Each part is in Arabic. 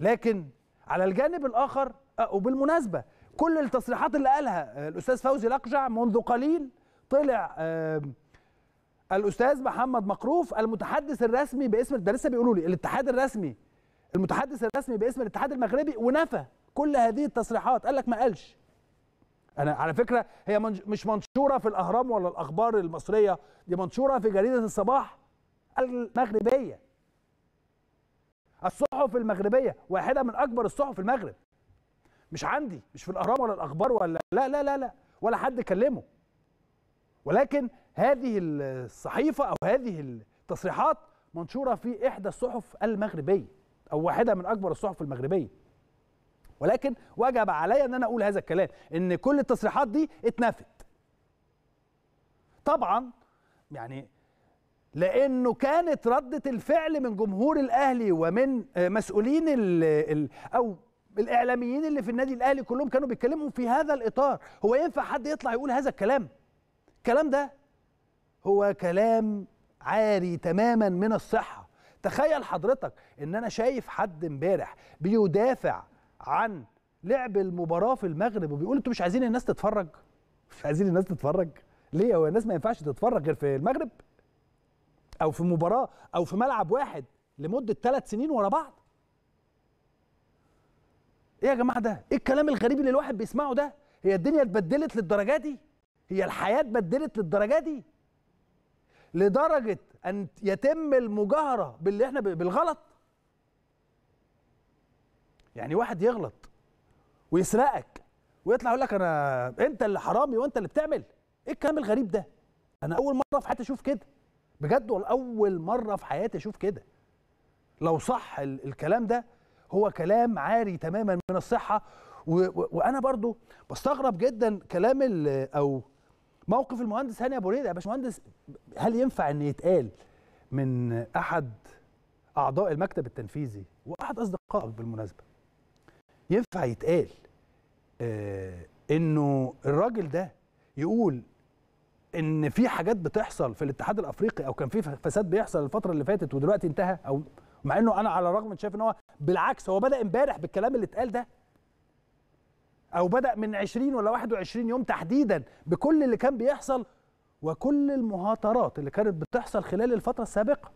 لكن على الجانب الاخر آه، وبالمناسبه كل التصريحات اللي قالها آه، الاستاذ فوزي الاقجع منذ قليل طلع الاستاذ محمد مقروف المتحدث الرسمي باسم ده لسه بيقولوا لي الاتحاد الرسمي المتحدث الرسمي باسم الاتحاد المغربي ونفى كل هذه التصريحات قال لك ما قالش انا على فكره هي مش منشوره في الاهرام ولا الاخبار المصريه دي منشوره في جريده الصباح المغربيه الصحف المغربيه واحده من اكبر الصحف في المغرب مش عندي مش في الاهرام ولا الاخبار ولا لا لا لا لا ولا حد كلمه ولكن هذه الصحيفه او هذه التصريحات منشوره في احدى الصحف المغربيه او واحده من اكبر الصحف المغربيه ولكن وجب علي ان انا اقول هذا الكلام ان كل التصريحات دي اتنفت طبعا يعني لانه كانت رده الفعل من جمهور الاهلي ومن آه، مسؤولين ال او الاعلاميين اللي في النادي الاهلي كلهم كانوا بيتكلموا في هذا الاطار هو ينفع حد يطلع يقول هذا الكلام الكلام ده هو كلام عاري تماما من الصحه تخيل حضرتك ان انا شايف حد امبارح بيدافع عن لعب المباراه في المغرب وبيقول انتوا مش عايزين الناس تتفرج مش عايزين الناس تتفرج ليه هو الناس ما ينفعش تتفرج غير في المغرب او في مباراه او في ملعب واحد لمده ثلاث سنين ورا بعض ايه يا جماعه ده ايه الكلام الغريب اللي الواحد بيسمعه ده هي الدنيا اتبدلت للدرجه دي هي الحياه اتبدلت للدرجه دي لدرجه ان يتم المجاهره باللي احنا بالغلط يعني واحد يغلط ويسرقك ويطلع يقول لك انا انت اللي حرامي وانت اللي بتعمل ايه الكلام الغريب ده انا اول مره في حياتي اشوف كده بجد اول مره في حياتي اشوف كده لو صح الكلام ده هو كلام عاري تماما من الصحه وانا برضو بستغرب جدا كلام او موقف المهندس هاني ابو ريده يا باشمهندس هل ينفع ان يتقال من احد اعضاء المكتب التنفيذي واحد اصدقائك بالمناسبه ينفع يتقال آه، انه الراجل ده يقول ان في حاجات بتحصل في الاتحاد الافريقي او كان في فساد بيحصل الفتره اللي فاتت ودلوقتي انتهى او مع انه انا على الرغم من شايف ان هو بالعكس هو بدا امبارح بالكلام اللي اتقال ده او بدا من 20 ولا 21 يوم تحديدا بكل اللي كان بيحصل وكل المهاترات اللي كانت بتحصل خلال الفتره السابقه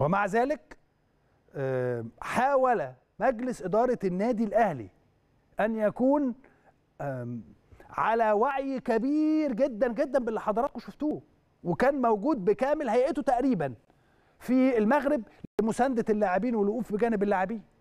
ومع ذلك آه، حاول مجلس اداره النادي الاهلي ان يكون على وعي كبير جدا جدا باللي حضراتكم شفتوه وكان موجود بكامل هيئته تقريبا في المغرب لمسانده اللاعبين والوقوف بجانب اللاعبين